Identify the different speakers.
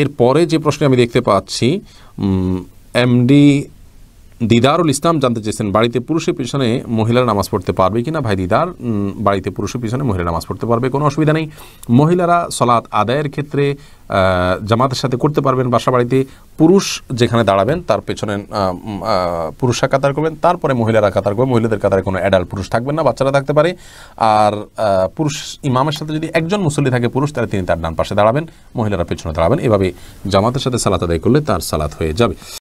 Speaker 1: এরপরে যে প্রশ্নে আমি দেখতে পাচ্ছি এমডি দিদারুল ইসলাম জানতে চেয়েছেন বাড়িতে পুরুষের পিছনে মহিলারা নামাজ পড়তে পারবে কিনা ভাই দিদার বাড়িতে পুরুষের পিছনে মহিলা নামাজ পড়তে পারবে কোনো অসুবিধা নেই মহিলারা সলাৎ আদায়ের ক্ষেত্রে জামাতের সাথে করতে পারবেন বাসা বাড়িতে পুরুষ যেখানে দাঁড়াবেন তার পেছনে পুরুষরা কাতার করবেন তারপরে মহিলারা কাতার করবেন মহিলাদের কাতারে কোনো অ্যাডাল্ট পুরুষ থাকবেন না বাচ্চারা থাকতে পারে আর পুরুষ ইমামের সাথে যদি একজন মুসল্লি থাকে পুরুষ তাহলে তিনি তার ডান পাশে দাঁড়াবেন মহিলারা পেছনে দাঁড়াবেন এভাবে জামাতের সাথে সালাত আদায় করলে তার সালাত হয়ে যাবে